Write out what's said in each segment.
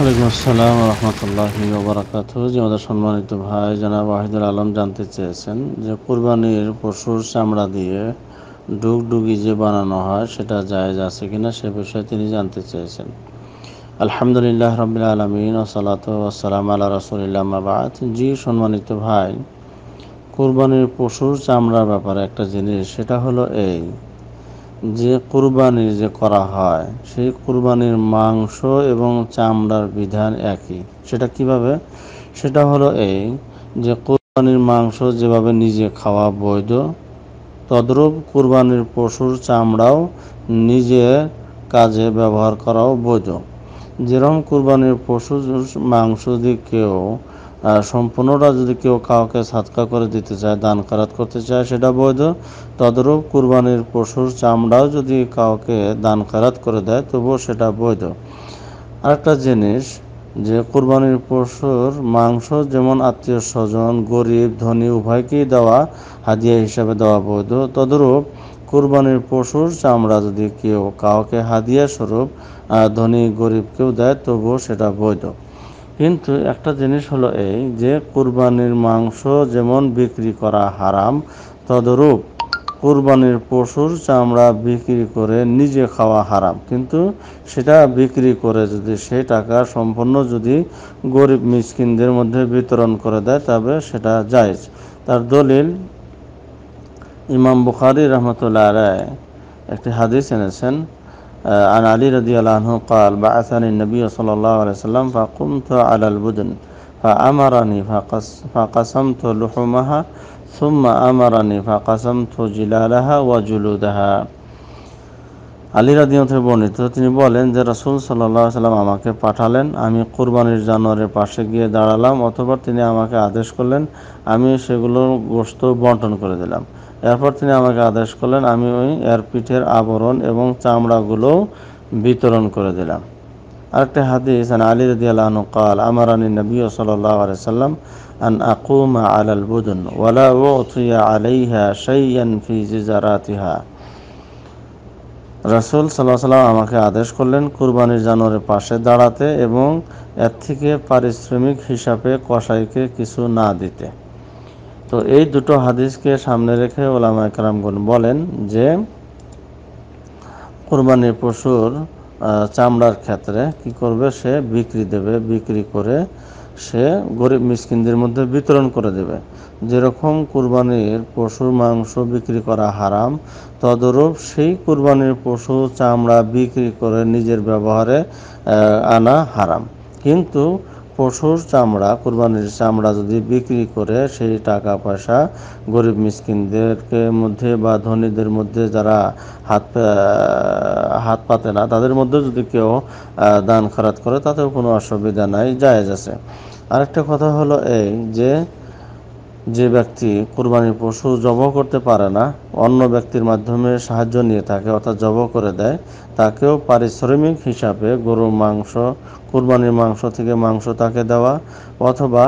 ওয়ালাইকুম আসসালাম রহমতুল্লাহ ওবরাকাত যে আমাদের সম্মানিত ভাই জনাব ওয়াহিদুল আলম জানতে চেয়েছেন যে কোরবানির পশুর চামড়া দিয়ে ডুগডুগি যে বানানো হয় সেটা জায়েজ আছে কিনা সে বিষয়ে তিনি জানতে চেয়েছেন আলহামদুলিল্লাহ রবিল আলমিন ওসালাত ওসালাম আল্লাহ রসুলিল্লাহ মাবাদ জি সম্মানিত ভাই কোরবানির পশুর চামড়ার ব্যাপারে একটা জিনিস সেটা হলো এই যে কুরবানি যে করা হয় সেই কুরবানির মাংস এবং চামড়ার বিধান একই সেটা কিভাবে সেটা হলো এই যে কুরবানির মাংস যেভাবে নিজে খাওয়া বৈধ তদ্রূপ কুরবানির পশুর চামড়াও নিজে কাজে ব্যবহার করাও বৈধ যেরকম কুরবানির পশুর মাংস দিয়ে কেউ সম্পূর্ণটা যদি কেউ কাউকে সাতকা করে দিতে চায় দান খারাত করতে চায় সেটা বৈধ তদরূপ কুরবানির পশুর চামড়াও যদি কাউকে দান খারাত করে দেয় তবুও সেটা বৈধ আরেকটা জিনিস যে কুরবানির পশুর মাংস যেমন আত্মীয় স্বজন গরিব ধনী উভয়কেই দেওয়া হাদিয়া হিসাবে দেওয়া বৈধ তদরূপ কুরবানির পশুর চামড়া যদি কেউ কাউকে হাদিয়া স্বরূপ ধনী গরিবকেও দেয় তবুও সেটা বৈধ কিন্তু একটা জিনিস হলো এই যে কুরবানির মাংস যেমন বিক্রি করা হারাম তদরূপ কুরবানির পশুর চামড়া বিক্রি করে নিজে খাওয়া হারাম কিন্তু সেটা বিক্রি করে যদি সেই টাকা সম্পূর্ণ যদি গরিব মিসকিনদের মধ্যে বিতরণ করে দেয় তবে সেটা জায়জ তার দলিল ইমাম বুখারি রহমতুল্লাহ রায় একটি হাদিস এনেছেন آه، عن علي رضي الله عنه قال بعثني النبي صلى الله عليه وسلم فقمت على البدن فأمرني فقس فقسمت لحومها ثم أمرني فقسمت جلالها وجلودها আলী রাদিয়তে বর্ণিত তিনি বলেন যে রসুল সাল্লাহ সাল্লাম আমাকে পাঠালেন আমি কোরবানির জানোয়ারের পাশে গিয়ে দাঁড়ালাম অথবা তিনি আমাকে আদেশ করলেন আমি সেগুলোর গোস্ত বন্টন করে দিলাম এরপর তিনি আমাকে আদেশ করলেন আমি ওই এর পিঠের আবরণ এবং চামড়াগুলো বিতরণ করে দিলাম আরেকটা হাদিস আলী রদি কাল আমার আনী নবী সাল্লাহ সাল্লাম আন আকুম আল বুদুন ওয়ালা ওয়া আলাইহা শাইয়ান ফি জিজারাতিহা রাসুল সাল্লাহ সাল্লাম আমাকে আদেশ করলেন কুরবানির জানোয়ারের পাশে দাঁড়াতে এবং এর থেকে পারিশ্রমিক হিসাবে কসাইকে কিছু না দিতে তো এই দুটো হাদিসকে সামনে রেখে ওলামা একরামগণ বলেন যে কোরবানির পশুর চামড়ার ক্ষেত্রে কি করবে সে বিক্রি দেবে বিক্রি করে সে গরিব মিসকিনদের মধ্যে বিতরণ করে দেবে যেরকম কুরবানির পশুর মাংস বিক্রি করা হারাম তদরূপ সেই কুরবানির পশু চামড়া বিক্রি করে নিজের ব্যবহারে আনা হারাম কিন্তু পশুর চামড়া কোরবানির চামড়া যদি বিক্রি করে সেই টাকা পয়সা গরিব মিসকিনদেরকে মধ্যে বা ধনীদের মধ্যে যারা হাত হাত পাতে না তাদের মধ্যে যদি কেউ দান খরাত করে তাতেও কোনো অসুবিধা নাই জায়জ আছে আরেকটা কথা হলো এই যে যে ব্যক্তি কোরবানির পশু জব করতে পারে না অন্য ব্যক্তির মাধ্যমে সাহায্য নিয়ে থাকে অর্থাৎ জব করে দেয় তাকেও পারিশ্রমিক হিসাবে গরুর মাংস কোরবানির মাংস থেকে মাংস তাকে দেওয়া অথবা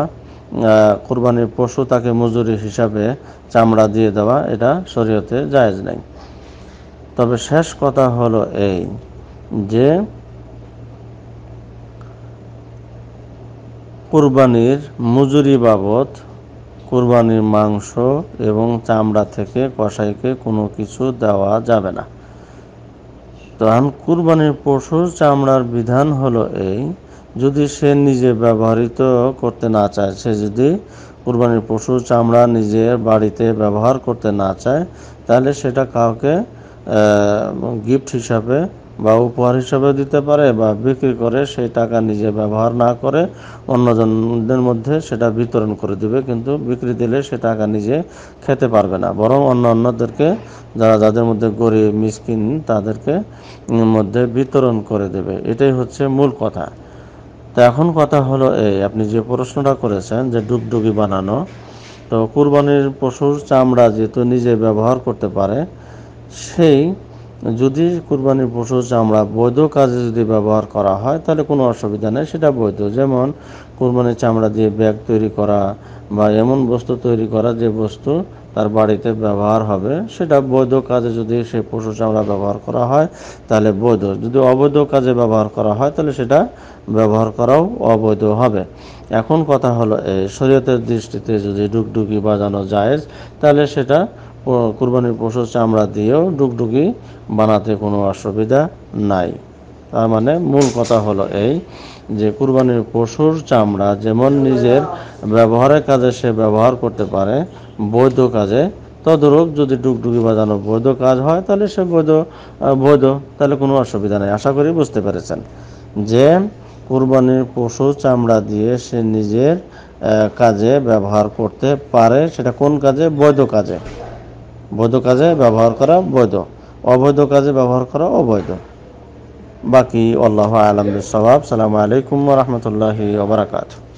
কোরবানির পশু তাকে মজুরি হিসাবে চামড়া দিয়ে দেওয়া এটা শরীয়তে জায়জ নেই তবে শেষ কথা হলো এই যে কোরবানির মজুরি বাবদ কোরবানির মাংস এবং চামড়া থেকে কসাইকে কোনো কিছু দেওয়া যাবে না তখন কুরবানির পশুর চামড়ার বিধান হলো এই যদি সে নিজে ব্যবহৃত করতে না চায় সে যদি কুরবানির পশুর চামড়া নিজের বাড়িতে ব্যবহার করতে না চায় তাহলে সেটা কাউকে গিফট হিসাবে বা উপহার হিসাবে দিতে পারে বা বিক্রি করে সেই টাকা নিজে ব্যবহার না করে অন্যজনদের মধ্যে সেটা বিতরণ করে দেবে কিন্তু বিক্রি দিলে সে টাকা নিজে খেতে পারবে না বরং অন্য অন্যদেরকে যারা যাদের মধ্যে গরিব মিসকিন তাদেরকে মধ্যে বিতরণ করে দেবে এটাই হচ্ছে মূল কথা তো এখন কথা হলো এই আপনি যে প্রশ্নটা করেছেন যে ডুগডুগি বানানো তো কুরবানির পশুর চামড়া যেহেতু নিজে ব্যবহার করতে পারে সেই যদি কুরবানির পশু চামড়া বৈধ কাজে যদি ব্যবহার করা হয় তাহলে কোনো অসুবিধা নেই সেটা বৈধ যেমন কুরবানির চামড়া দিয়ে ব্যাগ তৈরি করা বা এমন বস্তু তৈরি করা যে বস্তু তার বাড়িতে ব্যবহার হবে সেটা বৈধ কাজে যদি সে পশু চামড়া ব্যবহার করা হয় তাহলে বৈধ যদি অবৈধ কাজে ব্যবহার করা হয় তাহলে সেটা ব্যবহার করাও অবৈধ হবে এখন কথা হলো এই শরীয়তের দৃষ্টিতে যদি ডুকডুকি বাজানো যায় তাহলে সেটা কোরবানির পশুর চামড়া দিয়েও ডুগডুগি বানাতে কোনো অসুবিধা নাই তার মানে মূল কথা হলো এই যে কুরবানির পশুর চামড়া যেমন নিজের ব্যবহারের কাজে সে ব্যবহার করতে পারে বৈধ কাজে তদরূপ যদি ডুগডুগি বাজানো বৈধ কাজ হয় তাহলে সে বৈধ বৈধ তাহলে কোনো অসুবিধা নেই আশা করি বুঝতে পেরেছেন যে কুরবানির পশু চামড়া দিয়ে সে নিজের কাজে ব্যবহার করতে পারে সেটা কোন কাজে বৈধ কাজে বৈধ কাজে ব্যবহার করা বৈধ অবৈধ কাজে ব্যবহার করা অবৈধ বাকি আল্লাহ আলম সবাব সালামু আলাইকুম রহমতুল্লাহি ওবরাকাতু